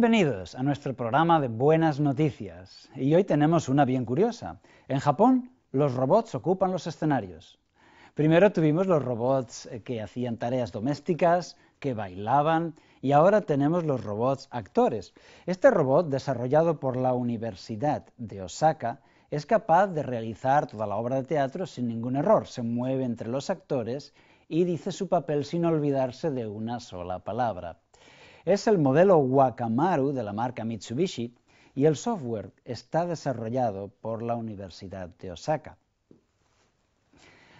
Bienvenidos a nuestro programa de Buenas Noticias. Y hoy tenemos una bien curiosa. En Japón, los robots ocupan los escenarios. Primero tuvimos los robots eh, que hacían tareas domésticas, que bailaban, y ahora tenemos los robots actores. Este robot, desarrollado por la Universidad de Osaka, es capaz de realizar toda la obra de teatro sin ningún error. Se mueve entre los actores y dice su papel sin olvidarse de una sola palabra. Es el modelo Wakamaru de la marca Mitsubishi y el software está desarrollado por la Universidad de Osaka.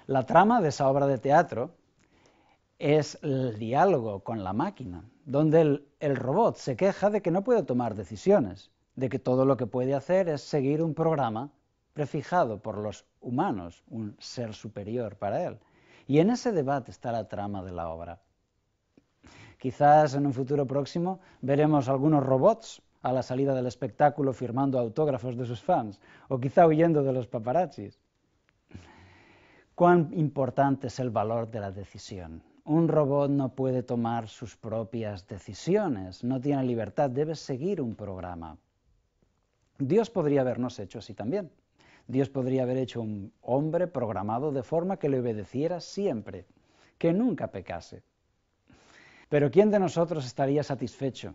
La trama de esa obra de teatro es el diálogo con la máquina, donde el, el, robot se queja de que no puede tomar decisiones, de que todo lo que puede hacer es seguir un programa prefijado por los humanos, un ser superior para él. Y en ese debate está la trama de la obra. Quizás en un futuro próximo veremos algunos robots a la salida del espectáculo firmando autógrafos de sus fans, o quizá huyendo de los paparazzis. Cuán importante es el valor de la decisión. Un robot no puede tomar sus propias decisiones, no tiene libertad, debe seguir un programa. Dios podría habernos hecho así también. Dios podría haber hecho un hombre programado de forma que le obedeciera siempre, que nunca pecase. Pero ¿quién de nosotros estaría satisfecho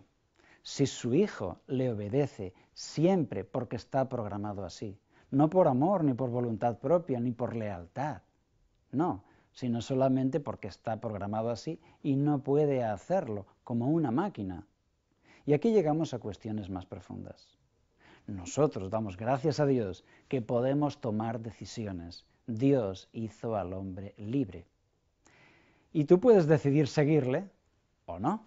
si su hijo le obedece siempre porque está programado así? No por amor, ni por voluntad propia, ni por lealtad. No, sino solamente porque está programado así y no puede hacerlo como una máquina. Y aquí llegamos a cuestiones más profundas. Nosotros damos gracias a Dios que podemos tomar decisiones. Dios hizo al hombre libre. Y tú puedes decidir seguirle o no.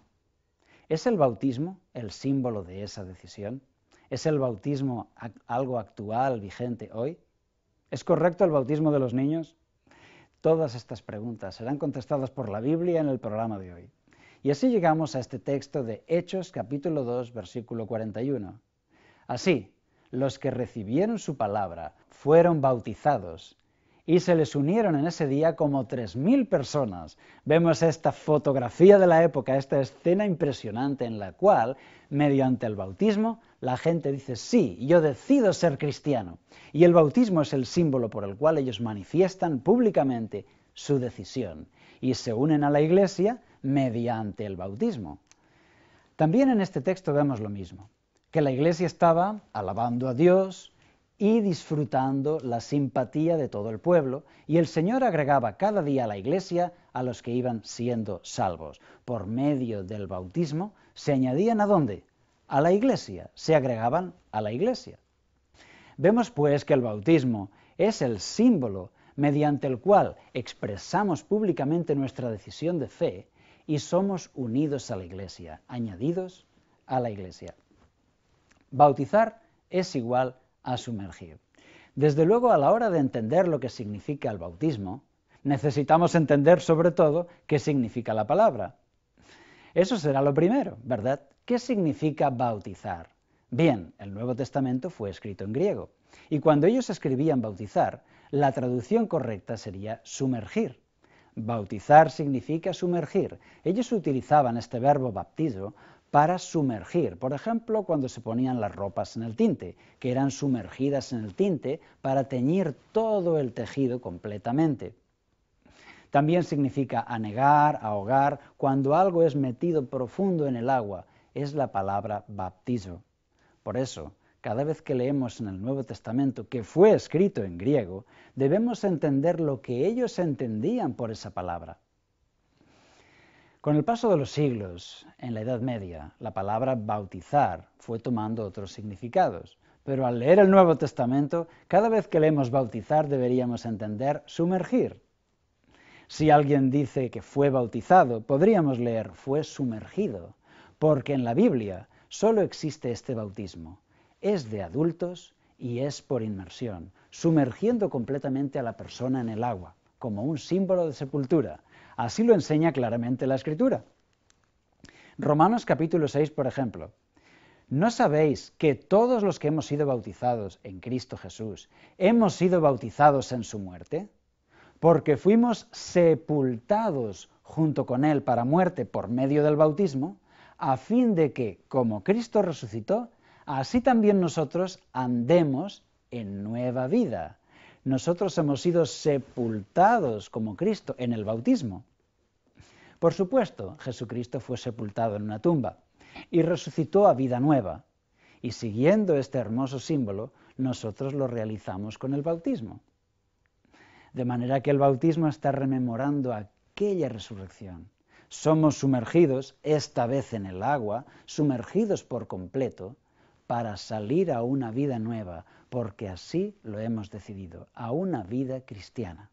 ¿Es el bautismo el símbolo de esa decisión? ¿Es el bautismo algo actual, vigente hoy? ¿Es correcto el bautismo de los niños? Todas estas preguntas serán contestadas por la Biblia en el programa de hoy. Y así llegamos a este texto de Hechos capítulo 2 versículo 41. Así, los que recibieron su palabra fueron bautizados y se les unieron en ese día como 3.000 personas. Vemos esta fotografía de la época, esta escena impresionante en la cual, mediante el bautismo, la gente dice, sí, yo decido ser cristiano. Y el bautismo es el símbolo por el cual ellos manifiestan públicamente su decisión y se unen a la iglesia mediante el bautismo. También en este texto vemos lo mismo, que la iglesia estaba alabando a Dios, y disfrutando la simpatía de todo el pueblo, y el Señor agregaba cada día a la iglesia a los que iban siendo salvos. Por medio del bautismo se añadían a dónde? A la iglesia, se agregaban a la iglesia. Vemos pues que el bautismo es el símbolo mediante el cual expresamos públicamente nuestra decisión de fe y somos unidos a la iglesia, añadidos a la iglesia. Bautizar es igual a a sumergir. Desde luego, a la hora de entender lo que significa el bautismo, necesitamos entender sobre todo qué significa la palabra. Eso será lo primero, ¿verdad? ¿Qué significa bautizar? Bien, el Nuevo Testamento fue escrito en griego, y cuando ellos escribían bautizar, la traducción correcta sería sumergir. Bautizar significa sumergir. Ellos utilizaban este verbo baptizo para sumergir. Por ejemplo, cuando se ponían las ropas en el tinte, que eran sumergidas en el tinte para teñir todo el tejido completamente. También significa anegar, ahogar, cuando algo es metido profundo en el agua, es la palabra baptizo. Por eso, cada vez que leemos en el Nuevo Testamento que fue escrito en griego, debemos entender lo que ellos entendían por esa palabra. Con el paso de los siglos, en la Edad Media, la palabra bautizar fue tomando otros significados, pero al leer el Nuevo Testamento, cada vez que leemos bautizar deberíamos entender sumergir. Si alguien dice que fue bautizado, podríamos leer fue sumergido, porque en la Biblia solo existe este bautismo. Es de adultos y es por inmersión, sumergiendo completamente a la persona en el agua, como un símbolo de sepultura, Así lo enseña claramente la Escritura. Romanos capítulo 6, por ejemplo. ¿No sabéis que todos los que hemos sido bautizados en Cristo Jesús hemos sido bautizados en su muerte? Porque fuimos sepultados junto con Él para muerte por medio del bautismo, a fin de que, como Cristo resucitó, así también nosotros andemos en nueva vida nosotros hemos sido sepultados como Cristo en el bautismo. Por supuesto, Jesucristo fue sepultado en una tumba y resucitó a vida nueva. Y siguiendo este hermoso símbolo, nosotros lo realizamos con el bautismo. De manera que el bautismo está rememorando aquella resurrección. Somos sumergidos, esta vez en el agua, sumergidos por completo, para salir a una vida nueva, porque así lo hemos decidido, a una vida cristiana.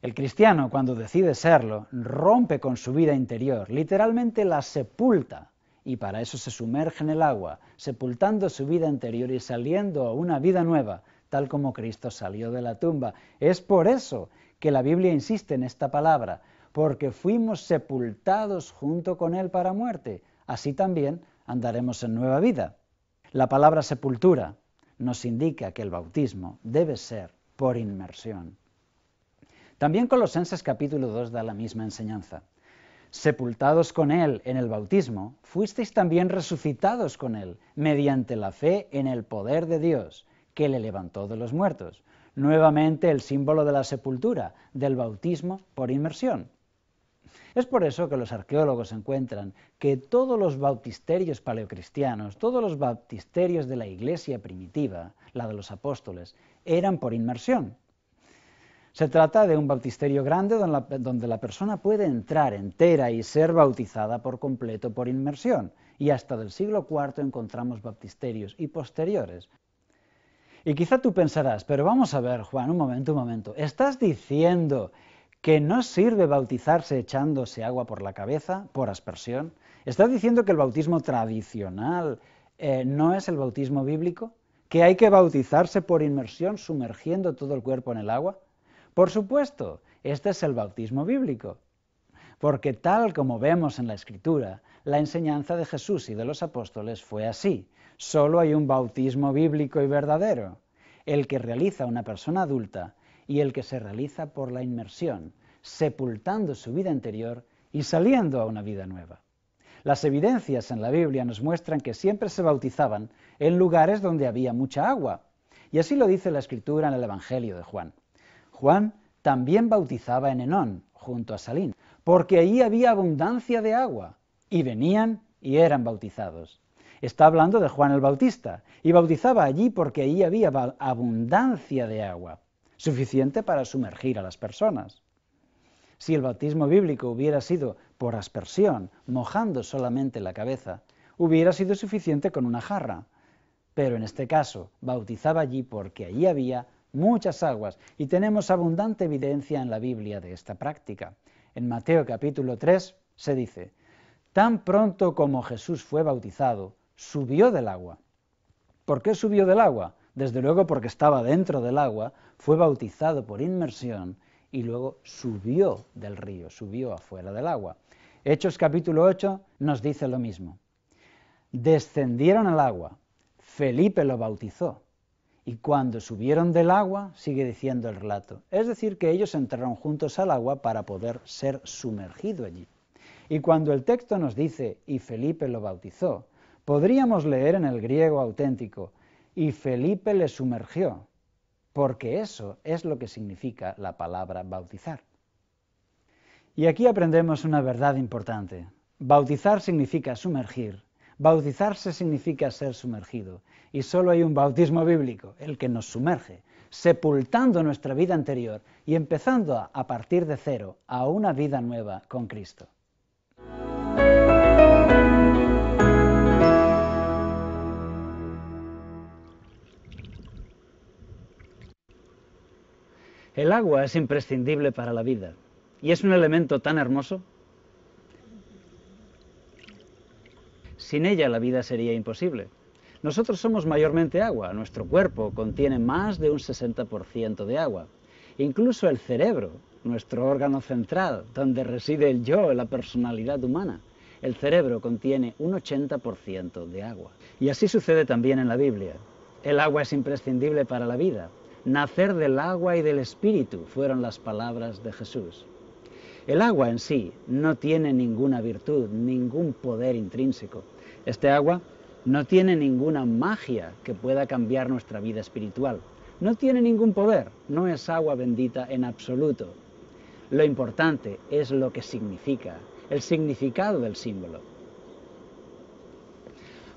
El cristiano, cuando decide serlo, rompe con su vida interior, literalmente la sepulta, y para eso se sumerge en el agua, sepultando su vida interior y saliendo a una vida nueva, tal como Cristo salió de la tumba. Es por eso que la Biblia insiste en esta palabra, porque fuimos sepultados junto con Él para muerte, así también andaremos en nueva vida. La palabra sepultura nos indica que el bautismo debe ser por inmersión. También Colosenses capítulo 2 da la misma enseñanza. Sepultados con Él en el bautismo, fuisteis también resucitados con Él mediante la fe en el poder de Dios, que le levantó de los muertos. Nuevamente el símbolo de la sepultura, del bautismo por inmersión. Es por eso que los arqueólogos encuentran que todos los bautisterios paleocristianos, todos los bautisterios de la iglesia primitiva, la de los apóstoles, eran por inmersión. Se trata de un bautisterio grande donde la, persona puede entrar entera y ser bautizada por completo por inmersión. Y hasta del siglo IV encontramos bautisterios y posteriores. Y quizá tú pensarás, pero vamos a ver, Juan, un momento, un momento. ¿Estás diciendo que no sirve bautizarse echándose agua por la cabeza, por aspersión. ¿Estás diciendo que el bautismo tradicional eh, no es el bautismo bíblico? ¿Que hay que bautizarse por inmersión sumergiendo todo el cuerpo en el agua? Por supuesto, este es el bautismo bíblico. Porque tal como vemos en la Escritura, la enseñanza de Jesús y de los apóstoles fue así. Solo hay un bautismo bíblico y verdadero, el que realiza una persona adulta y el que se realiza por la inmersión, sepultando su vida anterior y saliendo a una vida nueva. Las evidencias en la Biblia nos muestran que siempre se bautizaban en lugares donde había mucha agua, y así lo dice la escritura en el Evangelio de Juan. Juan también bautizaba en Enón, junto a Salín, porque allí había abundancia de agua, y venían y eran bautizados. Está hablando de Juan el Bautista, y bautizaba allí porque allí había abundancia de agua suficiente para sumergir a las personas. Si el bautismo bíblico hubiera sido por aspersión, mojando solamente la cabeza, hubiera sido suficiente con una jarra. Pero en este caso, bautizaba allí porque allí había muchas aguas y tenemos abundante evidencia en la Biblia de esta práctica. En Mateo capítulo 3 se dice, tan pronto como Jesús fue bautizado, subió del agua. ¿Por qué subió del agua? desde luego porque estaba dentro del agua, fue bautizado por inmersión y luego subió del río, subió afuera del agua. Hechos capítulo 8 nos dice lo mismo. Descendieron al agua, Felipe lo bautizó, y cuando subieron del agua, sigue diciendo el relato, es decir, que ellos entraron juntos al agua para poder ser sumergido allí. Y cuando el texto nos dice, y Felipe lo bautizó, podríamos leer en el griego auténtico, y Felipe le sumergió, porque eso es lo que significa la palabra bautizar. Y aquí aprendemos una verdad importante. Bautizar significa sumergir, bautizarse significa ser sumergido, y solo hay un bautismo bíblico, el que nos sumerge, sepultando nuestra vida anterior y empezando a, partir de cero a una vida nueva con Cristo. El agua es imprescindible para la vida y es un elemento tan hermoso. Sin ella la vida sería imposible. Nosotros somos mayormente agua, nuestro cuerpo contiene más de un 60% de agua. Incluso el cerebro, nuestro órgano central, donde reside el yo, la personalidad humana, el cerebro contiene un 80% de agua. Y así sucede también en la Biblia. El agua es imprescindible para la vida, Nacer del agua y del espíritu fueron las palabras de Jesús. El agua en sí no tiene ninguna virtud, ningún poder intrínseco. Este agua no tiene ninguna magia que pueda cambiar nuestra vida espiritual. No tiene ningún poder, no es agua bendita en absoluto. Lo importante es lo que significa, el significado del símbolo.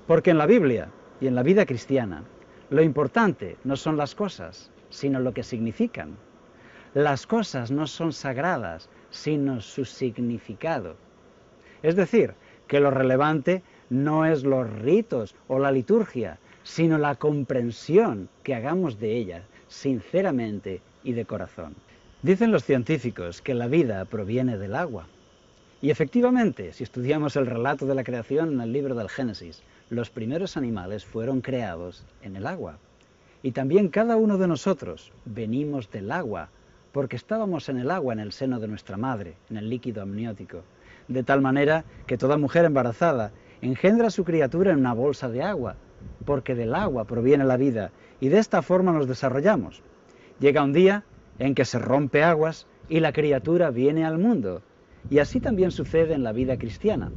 Porque en la Biblia y en la vida cristiana, lo importante no son las cosas, sino lo que significan. Las cosas no son sagradas, sino su significado. Es decir, que lo relevante no es los ritos o la liturgia, sino la comprensión que hagamos de ellas, sinceramente y de corazón. Dicen los científicos que la vida proviene del agua. Y efectivamente, si estudiamos el relato de la creación en el libro del Génesis, los primeros animales fueron creados en el agua. Y también cada uno de nosotros venimos del agua, porque estábamos en el agua, en el seno de nuestra madre, en el líquido amniótico. De tal manera que toda mujer embarazada engendra su criatura en una bolsa de agua, porque del agua proviene la vida, y de esta forma nos desarrollamos. Llega un día en que se rompe aguas y la criatura viene al mundo. Y así también sucede en la vida cristiana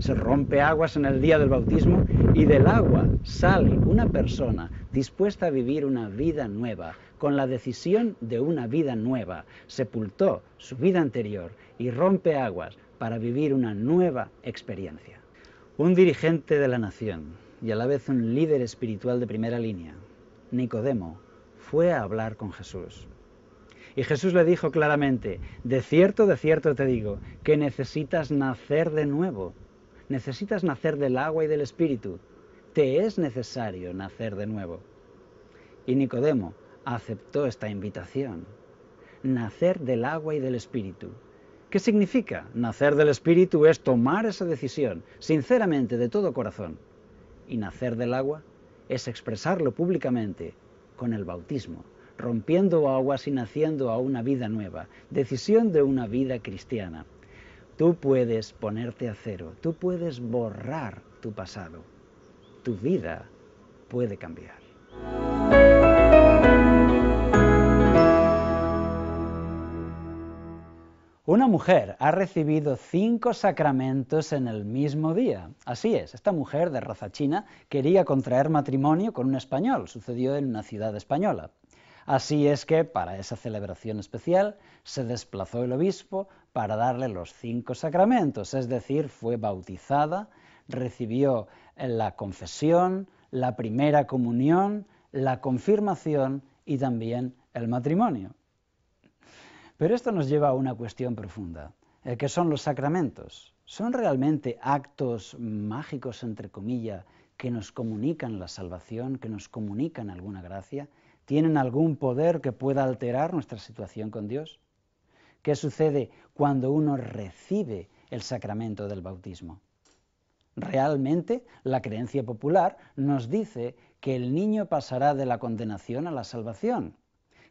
se rompe aguas en el día del bautismo y del agua sale una persona dispuesta a vivir una vida nueva, con la decisión de una vida nueva. Sepultó su vida anterior y rompe aguas para vivir una nueva experiencia. Un dirigente de la nación y a la vez un líder espiritual de primera línea, Nicodemo, fue a hablar con Jesús. Y Jesús le dijo claramente, de cierto, de cierto te digo, que necesitas nacer de nuevo necesitas nacer del agua y del espíritu. Te es necesario nacer de nuevo. Y Nicodemo aceptó esta invitación. Nacer del agua y del espíritu. ¿Qué significa? Nacer del espíritu es tomar esa decisión, sinceramente, de todo corazón. Y nacer del agua es expresarlo públicamente con el bautismo, rompiendo aguas y naciendo a una vida nueva, decisión de una vida cristiana. Tú puedes ponerte a cero, tú puedes borrar tu pasado, tu vida puede cambiar. Una mujer ha recibido cinco sacramentos en el mismo día. Así es, esta mujer de raza china quería contraer matrimonio con un español, sucedió en una ciudad española. Así es que, para esa celebración especial, se desplazó el obispo para darle los cinco sacramentos, es decir, fue bautizada, recibió la confesión, la primera comunión, la confirmación y también el matrimonio. Pero esto nos lleva a una cuestión profunda, que son los sacramentos. ¿Son realmente actos mágicos, entre comillas, que nos comunican la salvación, que nos comunican alguna gracia? ¿Tienen algún poder que pueda alterar nuestra situación con Dios? ¿Qué sucede cuando uno recibe el sacramento del bautismo? Realmente la creencia popular nos dice que el niño pasará de la condenación a la salvación,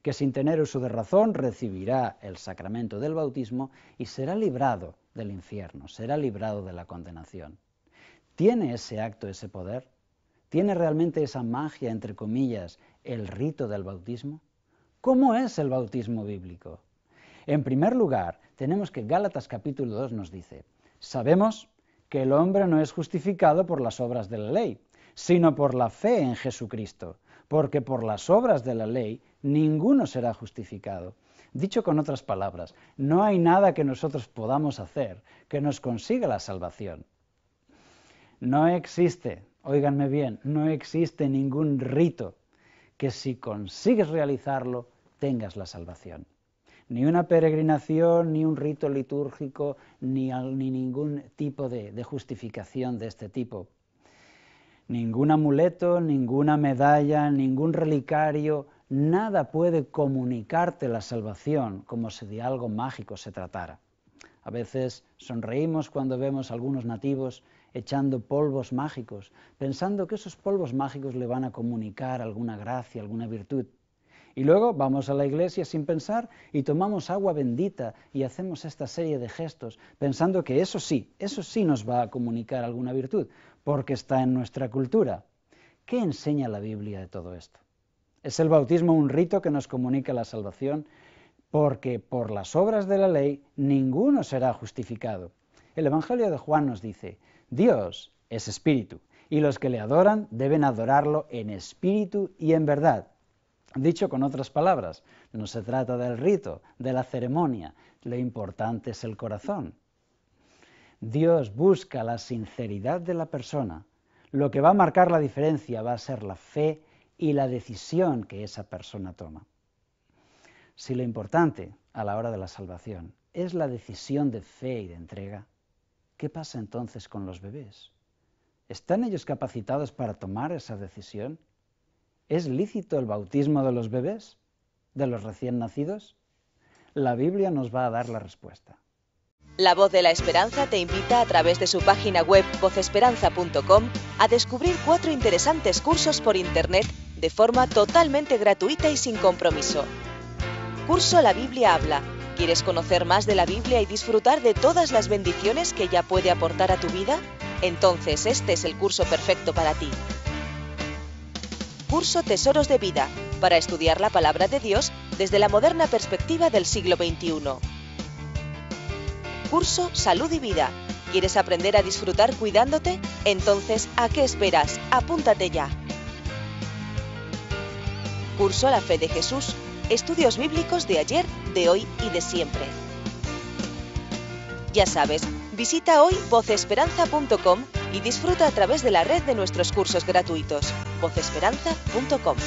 que sin tener uso de razón recibirá el sacramento del bautismo y será librado del infierno, será librado de la condenación. ¿Tiene ese acto ese poder? ¿Tiene realmente esa magia, entre comillas, el rito del bautismo? ¿Cómo es el bautismo bíblico? En primer lugar, tenemos que Gálatas capítulo 2 nos dice, sabemos que el hombre no es justificado por las obras de la ley, sino por la fe en Jesucristo, porque por las obras de la ley ninguno será justificado. Dicho con otras palabras, no hay nada que nosotros podamos hacer que nos consiga la salvación. No existe, oíganme bien, no existe ningún rito que si consigues realizarlo tengas la salvación ni una peregrinación, ni un rito litúrgico, ni, ni ningún tipo de, de justificación de este tipo. Ningún amuleto, ninguna medalla, ningún relicario, nada puede comunicarte la salvación como si de algo mágico se tratara. A veces sonreímos cuando vemos a algunos nativos echando polvos mágicos, pensando que esos polvos mágicos le van a comunicar alguna gracia, alguna virtud. Y luego vamos a la iglesia sin pensar y tomamos agua bendita y hacemos esta serie de gestos, pensando que eso sí, eso sí nos va a comunicar alguna virtud, porque está en nuestra cultura. ¿Qué enseña la Biblia de todo esto? ¿Es el bautismo un rito que nos comunica la salvación? Porque por las obras de la ley ninguno será justificado. El Evangelio de Juan nos dice, Dios es espíritu, y los que le adoran deben adorarlo en espíritu y en verdad. Dicho con otras palabras, no se trata del rito, de la ceremonia, lo importante es el corazón. Dios busca la sinceridad de la persona. Lo que va a marcar la diferencia va a ser la fe y la decisión que esa persona toma. Si lo importante a la hora de la salvación es la decisión de fe y de entrega, ¿qué pasa entonces con los bebés? ¿Están ellos capacitados para tomar esa decisión? ¿Es lícito el bautismo de los bebés, de los recién nacidos? La Biblia nos va a dar la respuesta. La voz de la esperanza te invita a través de su página web VozEsperanza.com a descubrir cuatro interesantes cursos por Internet de forma totalmente gratuita y sin compromiso. Curso La Biblia habla. ¿Quieres conocer más de la Biblia y disfrutar de todas las bendiciones que ella puede aportar a tu vida? Entonces este es el curso perfecto para ti curso Tesoros de Vida, para estudiar la palabra de Dios desde la moderna perspectiva del siglo XXI. Curso Salud y Vida. ¿Quieres aprender a disfrutar cuidándote? Entonces, ¿a qué esperas? Apúntate ya. Curso La Fe de Jesús. Estudios bíblicos de ayer, de hoy y de siempre. Ya sabes, visita hoy vocesperanza.com y disfruta a través de la red de nuestros cursos gratuitos vozesperanza.com.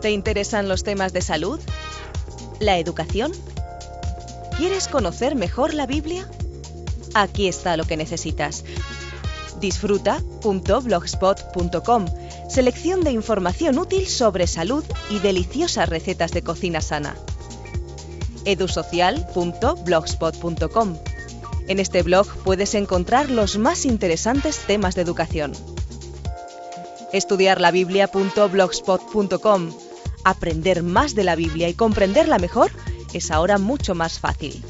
¿Te interesan los temas de salud? ¿La educación? ¿Quieres conocer mejor la Biblia? Aquí está lo que necesitas. Disfruta.blogspot.com Selección de información útil sobre salud y deliciosas recetas de cocina sana. edusocial.blogspot.com en este blog puedes encontrar los más interesantes temas de educación. Estudiarlabiblia.blogspot.com Aprender más de la Biblia y comprenderla mejor es ahora mucho más fácil.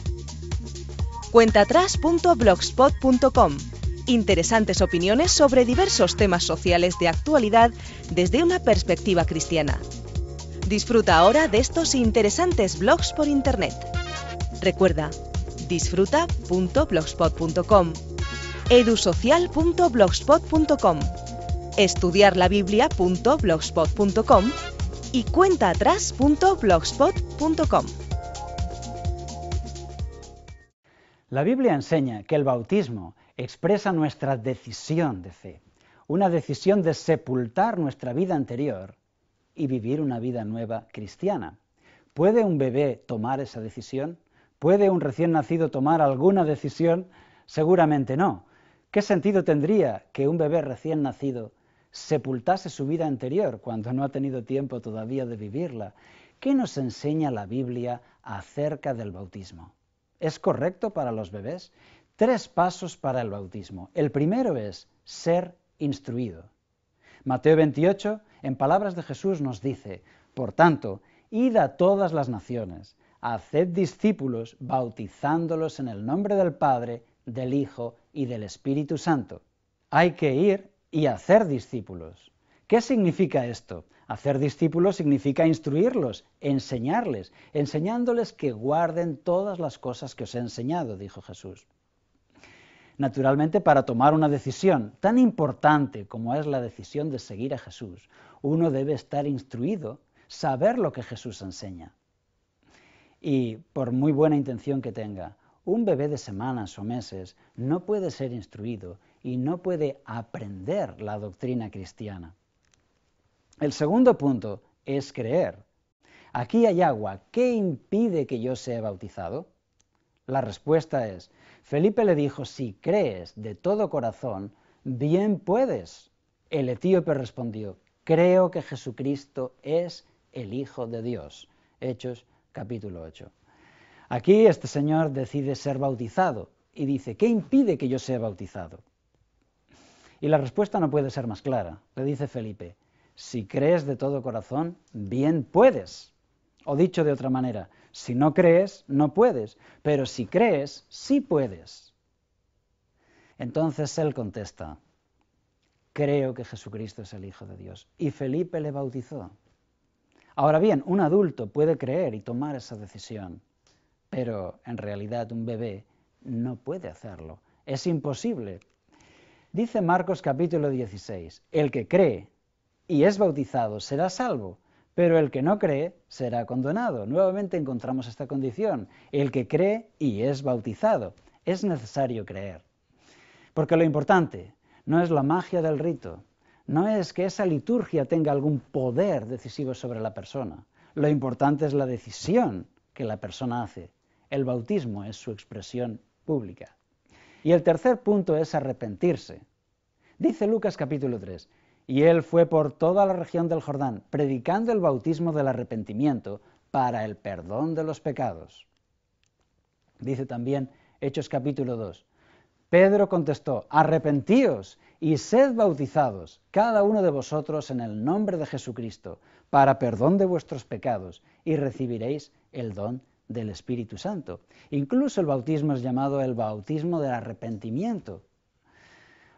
Cuentatras.blogspot.com Interesantes opiniones sobre diversos temas sociales de actualidad desde una perspectiva cristiana. Disfruta ahora de estos interesantes blogs por Internet. Recuerda, disfruta.blogspot.com, edusocial.blogspot.com, estudiarlabiblia.blogspot.com y cuentaatrás.blogspot.com. La Biblia enseña que el bautismo expresa nuestra decisión de fe, una decisión de sepultar nuestra vida anterior y vivir una vida nueva cristiana. ¿Puede un bebé tomar esa decisión? ¿Puede un recién nacido tomar alguna decisión? Seguramente no. ¿Qué sentido tendría que un bebé recién nacido sepultase su vida anterior cuando no ha tenido tiempo todavía de vivirla? ¿Qué nos enseña la Biblia acerca del bautismo? ¿Es correcto para los bebés? Tres pasos para el bautismo. El primero es ser instruido. Mateo 28, en palabras de Jesús, nos dice, por tanto, id a todas las naciones haced discípulos bautizándolos en el nombre del Padre, del Hijo y del Espíritu Santo. Hay que ir y hacer discípulos. ¿Qué significa esto? Hacer discípulos significa instruirlos, enseñarles, enseñándoles que guarden todas las cosas que os he enseñado, dijo Jesús. Naturalmente, para tomar una decisión tan importante como es la decisión de seguir a Jesús, uno debe estar instruido, saber lo que Jesús enseña. Y por muy buena intención que tenga, un bebé de semanas o meses no puede ser instruido y no puede aprender la doctrina cristiana. El segundo punto es creer. Aquí hay agua. ¿Qué impide que yo sea bautizado? La respuesta es, Felipe le dijo, si crees de todo corazón, bien puedes. El etíope respondió, creo que Jesucristo es el Hijo de Dios. Hechos capítulo 8. Aquí este señor decide ser bautizado y dice, ¿qué impide que yo sea bautizado? Y la respuesta no puede ser más clara. Le dice Felipe, si crees de todo corazón, bien puedes. O dicho de otra manera, si no crees, no puedes, pero si crees, sí puedes. Entonces él contesta, creo que Jesucristo es el Hijo de Dios. Y Felipe le bautizó. Ahora bien, un adulto puede creer y tomar esa decisión, pero en realidad un bebé no puede hacerlo. Es imposible. Dice Marcos capítulo 16, el que cree y es bautizado será salvo, pero el que no cree será condenado. Nuevamente encontramos esta condición, el que cree y es bautizado. Es necesario creer. Porque lo importante no es la magia del rito, no es que esa liturgia tenga algún poder decisivo sobre la persona. Lo importante es la decisión que la persona hace. El bautismo es su expresión pública. Y el tercer punto es arrepentirse. Dice Lucas capítulo 3, y él fue por toda la región del Jordán, predicando el bautismo del arrepentimiento para el perdón de los pecados. Dice también Hechos capítulo 2, Pedro contestó, arrepentíos y sed bautizados cada uno de vosotros en el nombre de Jesucristo, para perdón de vuestros pecados, y recibiréis el don del Espíritu Santo. Incluso el bautismo es llamado el bautismo del arrepentimiento.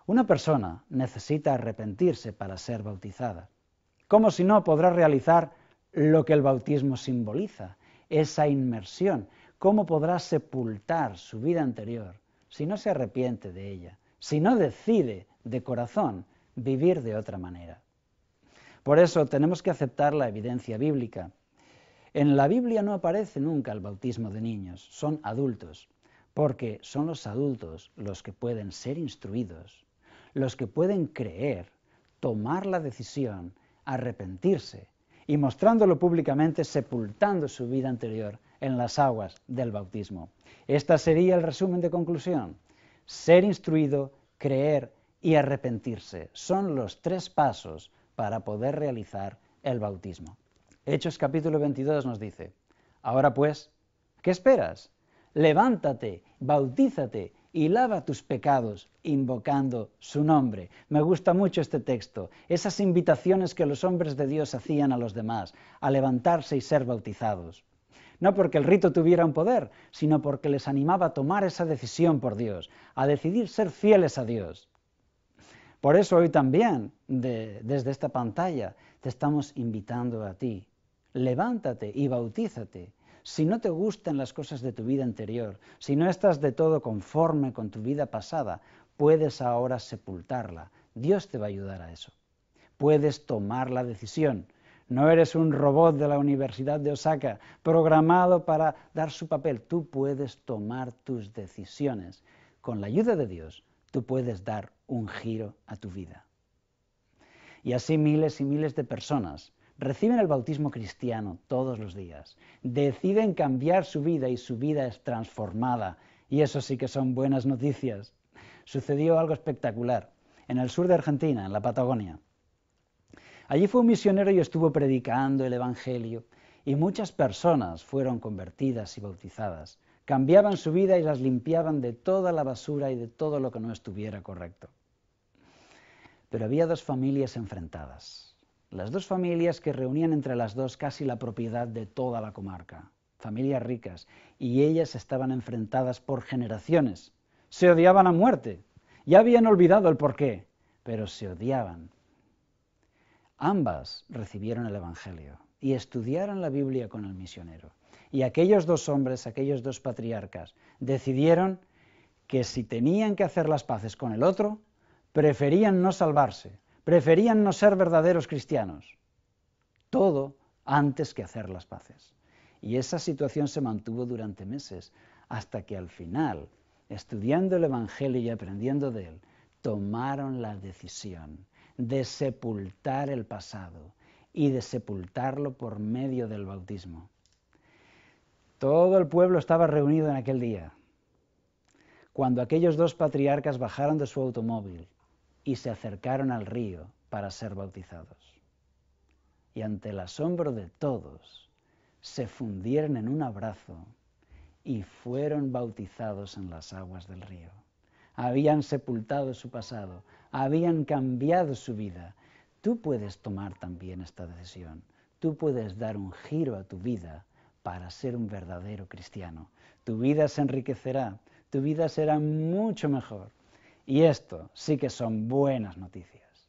Una persona necesita arrepentirse para ser bautizada. ¿Cómo si no podrá realizar lo que el bautismo simboliza, esa inmersión? ¿Cómo podrá sepultar su vida anterior si no se arrepiente de ella? si no decide de corazón vivir de otra manera. Por eso tenemos que aceptar la evidencia bíblica. En la Biblia no aparece nunca el bautismo de niños, son adultos, porque son los adultos los que pueden ser instruidos, los que pueden creer, tomar la decisión, arrepentirse y mostrándolo públicamente sepultando su vida anterior en las aguas del bautismo. Este sería el resumen de conclusión ser instruido, creer y arrepentirse. Son los tres pasos para poder realizar el bautismo. Hechos capítulo 22 nos dice, ahora pues, ¿qué esperas? Levántate, bautízate y lava tus pecados invocando su nombre. Me gusta mucho este texto, esas invitaciones que los hombres de Dios hacían a los demás, a levantarse y ser bautizados no porque el rito tuviera un poder, sino porque les animaba a tomar esa decisión por Dios, a decidir ser fieles a Dios. Por eso hoy también, desde esta pantalla, te estamos invitando a ti. Levántate y bautízate. Si no te gustan las cosas de tu vida anterior, si no estás de todo conforme con tu vida pasada, puedes ahora sepultarla. Dios te va a ayudar a eso. Puedes tomar la decisión no eres un robot de la Universidad de Osaka programado para dar su papel. Tú puedes tomar tus decisiones. Con la ayuda de Dios, tú puedes dar un giro a tu vida. Y así miles y miles de personas reciben el bautismo cristiano todos los días, deciden cambiar su vida y su vida es transformada. Y eso sí que son buenas noticias. Sucedió algo espectacular en el sur de Argentina, en la Patagonia. Allí fue un misionero y estuvo predicando el Evangelio, y muchas personas fueron convertidas y bautizadas. Cambiaban su vida y las limpiaban de toda la basura y de todo lo que no estuviera correcto. Pero había dos familias enfrentadas, las dos familias que reunían entre las dos casi la propiedad de toda la comarca, familias ricas, y ellas estaban enfrentadas por generaciones. Se odiaban a muerte, ya habían olvidado el porqué, pero se odiaban Ambas recibieron el Evangelio y estudiaron la Biblia con el misionero. Y aquellos dos hombres, aquellos dos patriarcas, decidieron que si tenían que hacer las paces con el otro, preferían no salvarse, preferían no ser verdaderos cristianos. Todo antes que hacer las paces. Y esa situación se mantuvo durante meses, hasta que al final, estudiando el Evangelio y aprendiendo de él, tomaron la decisión de sepultar el pasado y de sepultarlo por medio del bautismo. Todo el pueblo estaba reunido en aquel día, cuando aquellos dos patriarcas bajaron de su automóvil y se acercaron al río para ser bautizados. Y ante el asombro de todos, se fundieron en un abrazo y fueron bautizados en las aguas del río habían sepultado su pasado, habían cambiado su vida. Tú puedes tomar también esta decisión. Tú puedes dar un giro a tu vida para ser un verdadero cristiano. Tu vida se enriquecerá, tu vida será mucho mejor. Y esto sí que son buenas noticias.